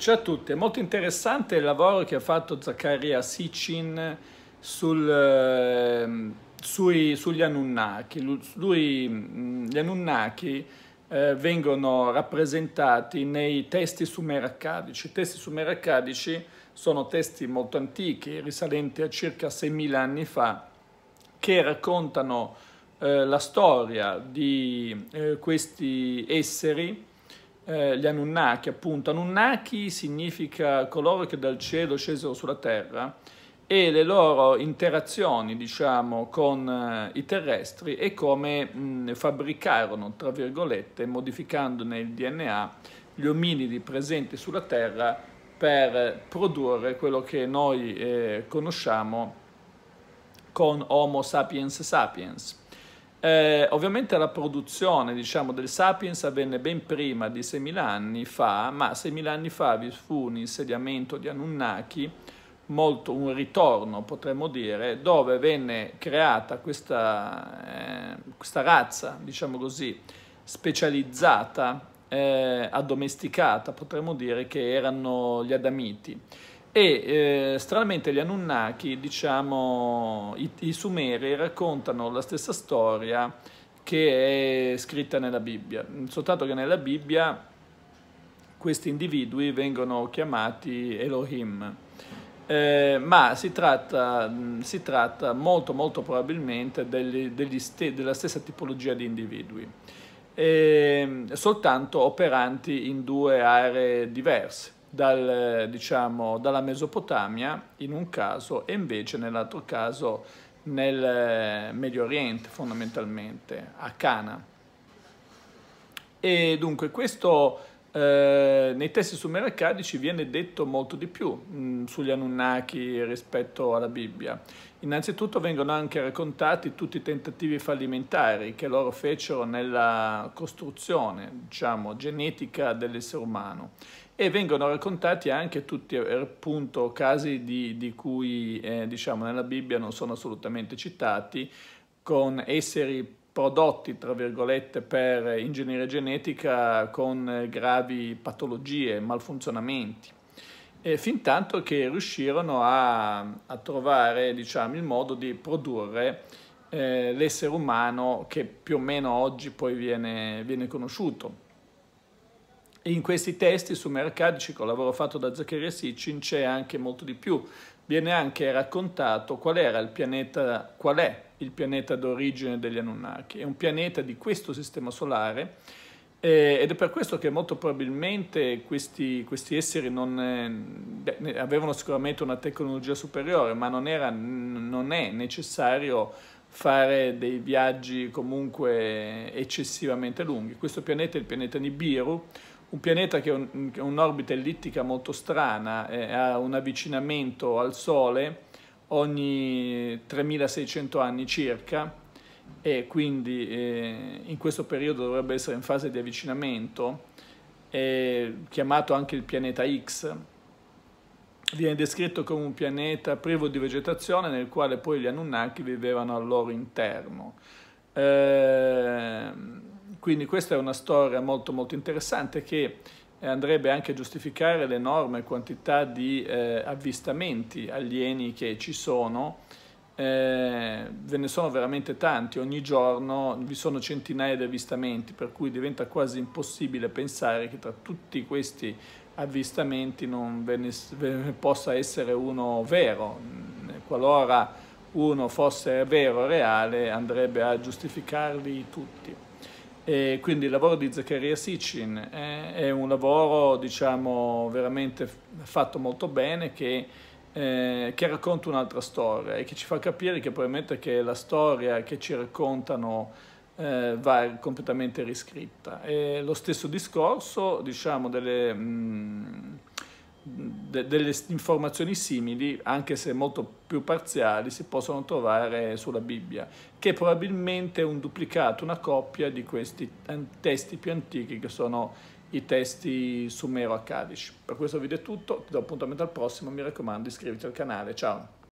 Ciao a tutti, è molto interessante il lavoro che ha fatto Zaccaria Sicin sul, ehm, sui, sugli Anunnaki. Lui, gli Anunnaki eh, vengono rappresentati nei testi sumeracadici. I testi sumeracadici sono testi molto antichi, risalenti a circa 6.000 anni fa, che raccontano eh, la storia di eh, questi esseri eh, gli Anunnaki, appunto. Anunnaki significa coloro che dal cielo scesero sulla terra e le loro interazioni, diciamo, con eh, i terrestri e come mh, fabbricarono, tra virgolette, modificandone il DNA, gli ominidi presenti sulla terra per produrre quello che noi eh, conosciamo con Homo sapiens sapiens. Eh, ovviamente la produzione diciamo, del Sapiens avvenne ben prima di 6.000 anni fa, ma 6.000 anni fa vi fu un insediamento di Anunnaki, molto un ritorno potremmo dire, dove venne creata questa, eh, questa razza, diciamo così, specializzata, eh, addomesticata, potremmo dire, che erano gli Adamiti e eh, stranamente gli Anunnaki, diciamo, i, i, Sumeri raccontano la stessa storia che è scritta nella Bibbia, soltanto che nella Bibbia questi individui vengono chiamati Elohim, eh, ma si tratta, si tratta, molto molto probabilmente degli, degli ste, della stessa tipologia di individui, eh, soltanto operanti in due aree diverse dal, diciamo, dalla Mesopotamia in un caso e invece nell'altro caso nel eh, Medio Oriente fondamentalmente, a Cana. E dunque questo eh, nei testi sumeraccadici viene detto molto di più mh, mm, sugli Anunnaki rispetto alla Bibbia. Innanzitutto vengono anche raccontati tutti i tentativi fallimentari che loro fecero nella costruzione, diciamo, genetica dell'essere umano e vengono raccontati anche tutti eh, appunto casi di, di cui eh, diciamo nella Bibbia non sono assolutamente citati con esseri prodotti, tra virgolette, per ingegneria genetica con eh, gravi patologie, malfunzionamenti, e fin tanto che riuscirono a, a trovare diciamo, il modo di produrre eh, l'essere umano che più o meno oggi poi viene, viene conosciuto. in questi testi su Mercadici, con il lavoro fatto da Zaccaria Sitchin, c'è anche molto di più. Viene anche raccontato qual era il pianeta, qual è il pianeta d'origine degli Anunnaki, è un pianeta di questo sistema solare eh, ed è per questo che molto probabilmente questi, questi esseri non, eh, avevano sicuramente una tecnologia superiore, ma non, era, non è necessario fare dei viaggi comunque eccessivamente lunghi. Questo pianeta è il pianeta Nibiru, un pianeta che ha un'orbita ellittica molto strana, eh, ha un avvicinamento al Sole, ogni 3600 anni circa e quindi eh, in questo periodo dovrebbe essere in fase di avvicinamento, è chiamato anche il pianeta X, viene descritto come un pianeta privo di vegetazione nel quale poi gli Anunnaki vivevano al loro interno. Eh, quindi questa è una storia molto molto interessante che andrebbe anche a giustificare l'enorme quantità di eh, avvistamenti alieni che ci sono. Eh, ve ne sono veramente tanti, ogni giorno vi sono centinaia di avvistamenti, per cui diventa quasi impossibile pensare che tra tutti questi avvistamenti non ve ne, ve ne possa essere uno vero. Mm, qualora uno fosse vero o reale andrebbe a giustificarli tutti. E quindi il lavoro di Zaccaria Sicin eh, è un lavoro diciamo, veramente fatto molto bene che, eh, che, racconta un'altra storia e che ci fa capire che probabilmente che la storia che ci raccontano eh, va completamente riscritta. E lo stesso discorso diciamo, delle, mh, mm, de delle informazioni simili, anche se molto più parziali, si possono trovare sulla Bibbia, che probabilmente è un duplicato, una copia di questi testi più antichi che sono i testi sumero-accadici. Per questo video è tutto, ti do appuntamento al prossimo, mi raccomando iscriviti al canale, ciao!